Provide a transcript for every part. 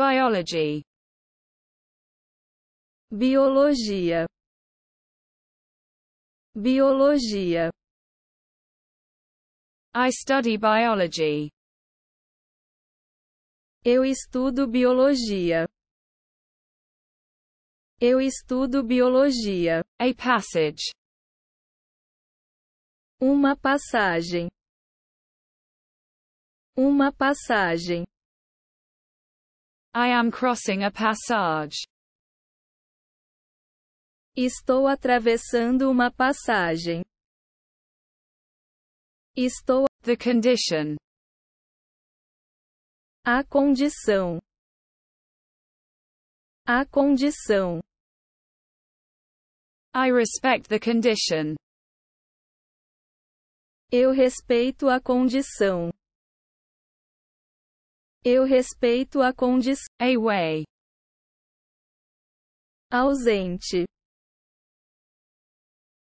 Biology Biologia Biologia I study biology. Eu estudo biologia. Eu estudo biologia. A passage. Uma passagem. Uma passagem. I am crossing a passage. Estou atravessando uma passagem. Estou The condition. A condição. A condição. I respect the condition. Eu respeito a condição. Eu respeito a condição. Away. Ausente.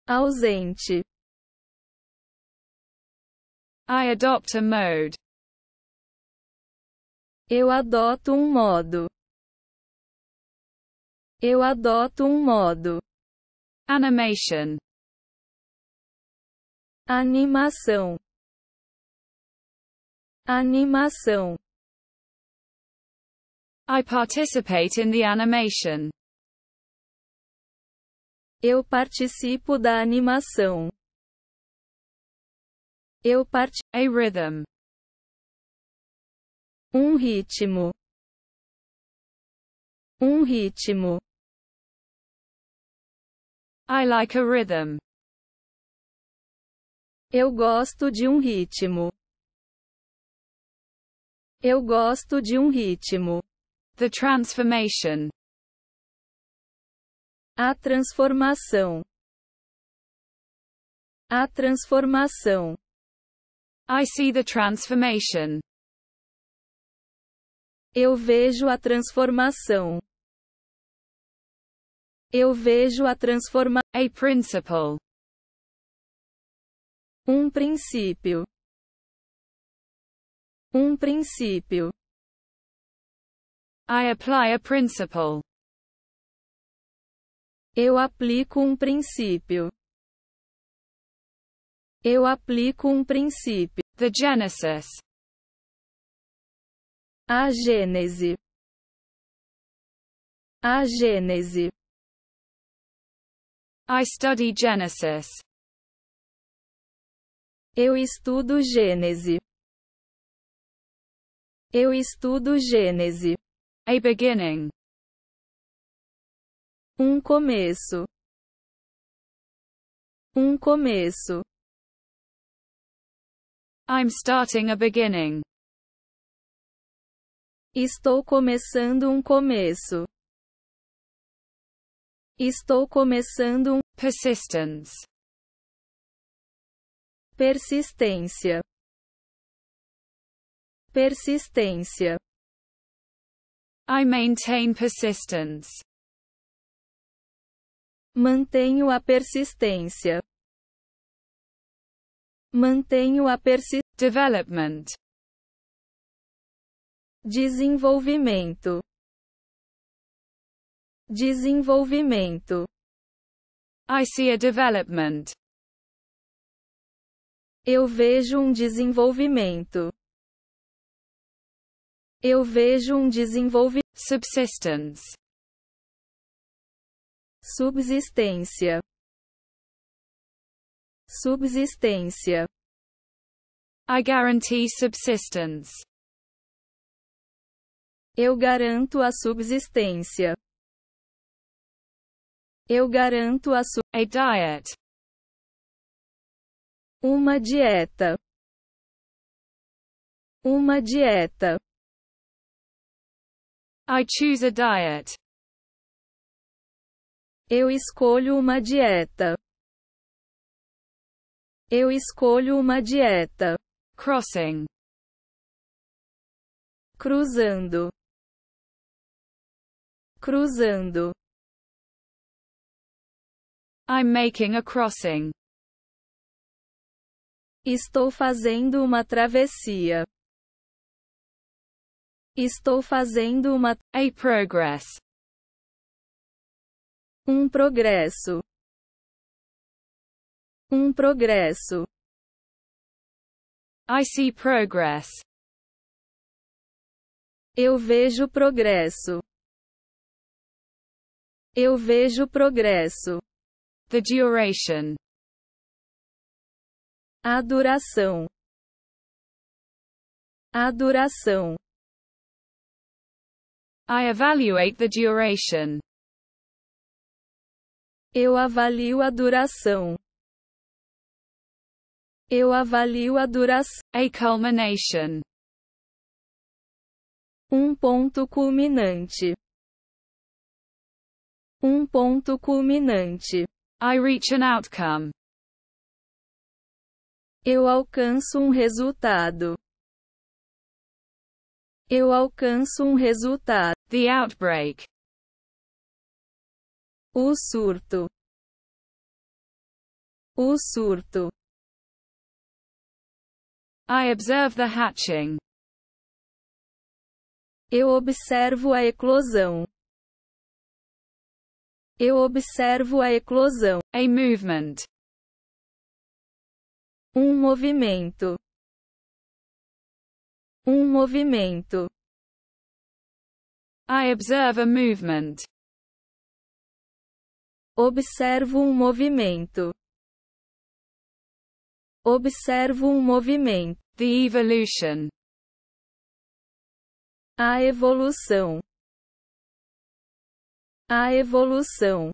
Ausente. I adopt a mode. Eu adoto um modo. Eu adoto um modo. Animation. Animação. Animação. I participate in the animation. Eu participo da animação. Eu participo. a rhythm. Um ritmo. Um ritmo. I like a rhythm. Eu gosto de um ritmo. Eu gosto de um ritmo. The transformation. A transformação. A transformação. I see the transformation. Eu vejo a transformação. Eu vejo a transformação. A principle. Um princípio. Um princípio. I apply a principle. Eu aplico um princípio. Eu aplico um princípio. The Genesis. A Gênese. A Gênese. I study Genesis. Eu estudo Gênese. Eu estudo Gênese. A beginning. Um começo. Um começo. I'm starting a beginning. Estou começando um começo. Estou começando um persistence. Persistência. Persistência. I maintain persistence. Mantenho a persistência. Mantenho a persistência. Development. Desenvolvimento. Desenvolvimento. I see a development. Eu vejo um desenvolvimento. Eu vejo um desenvolvimento. Subsistence. Subsistência. Subsistência. I guarantee subsistence. Eu garanto a subsistência. Eu garanto a su A diet. Uma dieta. Uma dieta. I choose a diet. Eu escolho uma dieta. Eu escolho uma dieta. Crossing. Cruzando. Cruzando. I'm making a crossing. Estou fazendo uma travessia. Estou fazendo uma a progress. Um progresso. Um progresso. I see progress. Eu vejo progresso. Eu vejo progresso. The duration. A duração. A duração. I evaluate the duration. Eu avalio a duração. Eu avalio a duração. A culmination. Um ponto culminante. Um ponto culminante. I reach an outcome. Eu alcanço um resultado. Eu alcanço um resultado. The outbreak. O surto. O surto. I observe the hatching. Eu observo a eclosão. Eu observo a eclosão. A movement. Um movimento. Um movimento. I observe a movement. Observo um movimento. Observo um movimento. The evolution. A evolução. A evolução.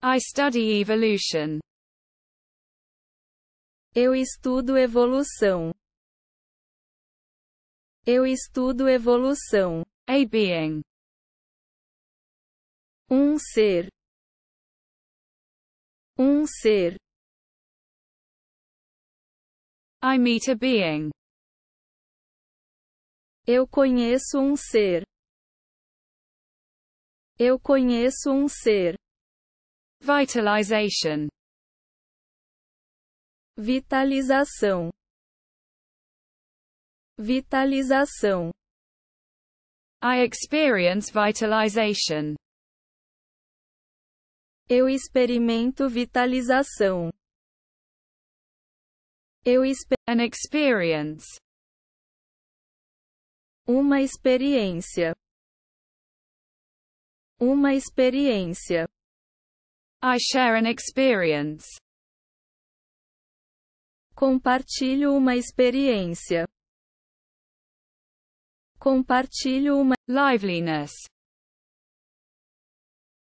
I study evolution. Eu estudo evolução. Eu estudo evolução. A being. Um ser. Um ser. I meet a being. Eu conheço um ser. Eu conheço um ser. Vitalization. Vitalização. Vitalização. I experience vitalization. Eu experimento vitalização. Eu exper An experience. Uma experiência. Uma experiência. I share an experience. Compartilho uma experiência. Compartilho uma liveliness.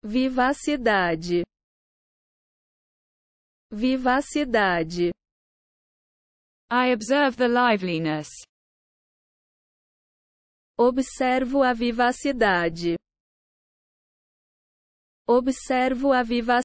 Vivacidade. Vivacidade. I observe the liveliness. Observo a vivacidade. Observo a vivacidade.